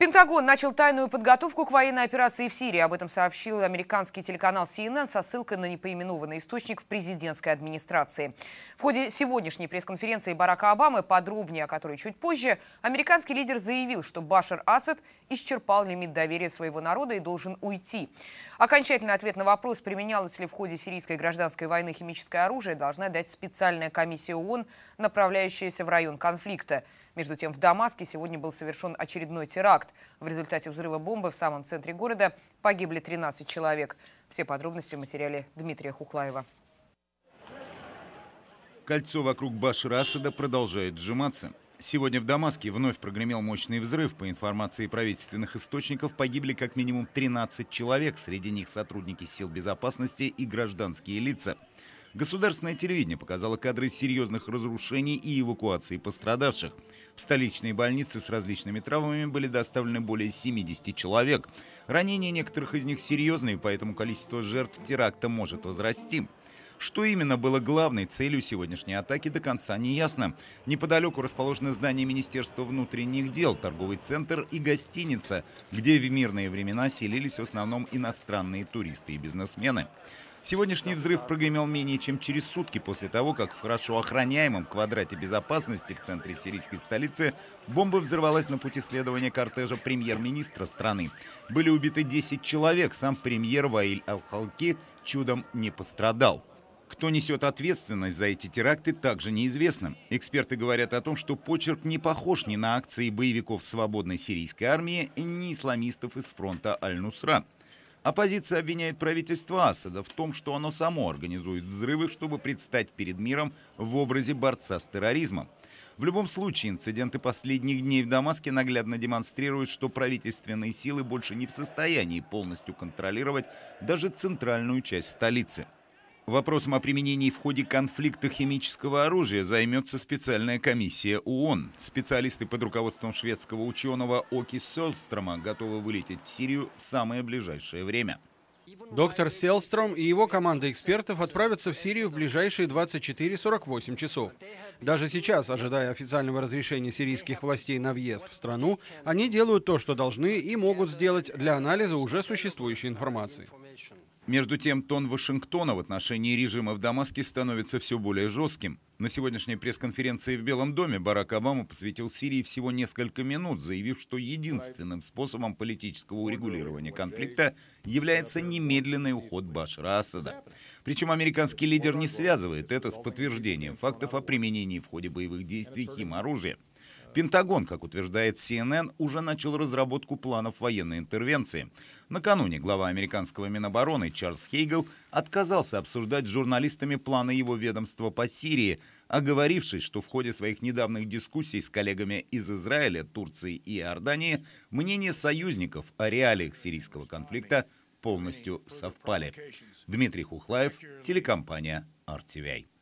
Пентагон начал тайную подготовку к военной операции в Сирии. Об этом сообщил американский телеканал CNN со ссылкой на непоименованный источник в президентской администрации. В ходе сегодняшней пресс-конференции Барака Обамы, подробнее о которой чуть позже, американский лидер заявил, что Башар Асад исчерпал лимит доверия своего народа и должен уйти. Окончательный ответ на вопрос, применялось ли в ходе сирийской гражданской войны химическое оружие, должна дать специальная комиссия ООН, направляющаяся в район конфликта. Между тем, в Дамаске сегодня был совершен очередной теракт. В результате взрыва бомбы в самом центре города погибли 13 человек. Все подробности в материале Дмитрия Хуклаева. Кольцо вокруг Башира Асада продолжает сжиматься. Сегодня в Дамаске вновь прогремел мощный взрыв. По информации правительственных источников, погибли как минимум 13 человек, среди них сотрудники сил безопасности и гражданские лица. Государственное телевидение показало кадры серьезных разрушений и эвакуации пострадавших. В столичные больницы с различными травмами были доставлены более 70 человек. Ранения некоторых из них серьезные, поэтому количество жертв теракта может возрасти. Что именно было главной целью сегодняшней атаки, до конца не ясно. Неподалеку расположены здание Министерства внутренних дел, торговый центр и гостиница, где в мирные времена селились в основном иностранные туристы и бизнесмены. Сегодняшний взрыв прогремел менее чем через сутки после того, как в хорошо охраняемом квадрате безопасности в центре сирийской столицы бомба взорвалась на пути следования кортежа премьер-министра страны. Были убиты 10 человек, сам премьер Ваиль Алхалки чудом не пострадал. Кто несет ответственность за эти теракты, также неизвестно. Эксперты говорят о том, что почерк не похож ни на акции боевиков свободной сирийской армии, ни исламистов из фронта Аль-Нусра. Оппозиция обвиняет правительство Асада в том, что оно само организует взрывы, чтобы предстать перед миром в образе борца с терроризмом. В любом случае, инциденты последних дней в Дамаске наглядно демонстрируют, что правительственные силы больше не в состоянии полностью контролировать даже центральную часть столицы. Вопросом о применении в ходе конфликта химического оружия займется специальная комиссия ООН. Специалисты под руководством шведского ученого Оки Сёлстрома готовы вылететь в Сирию в самое ближайшее время. Доктор Селстром и его команда экспертов отправятся в Сирию в ближайшие 24-48 часов. Даже сейчас, ожидая официального разрешения сирийских властей на въезд в страну, они делают то, что должны и могут сделать для анализа уже существующей информации. Между тем, тон Вашингтона в отношении режима в Дамаске становится все более жестким. На сегодняшней пресс-конференции в Белом доме Барак Обама посвятил Сирии всего несколько минут, заявив, что единственным способом политического урегулирования конфликта является немедленный уход Башара Асада. Причем американский лидер не связывает это с подтверждением фактов о применении в ходе боевых действий химоружия. Пентагон, как утверждает CNN, уже начал разработку планов военной интервенции. Накануне глава американского Минобороны Чарльз Хейгл отказался обсуждать с журналистами планы его ведомства по Сирии, оговорившись, что в ходе своих недавних дискуссий с коллегами из Израиля, Турции и Иордании мнение союзников о реалиях сирийского конфликта полностью совпали. Дмитрий Хухлаев, телекомпания RTVI.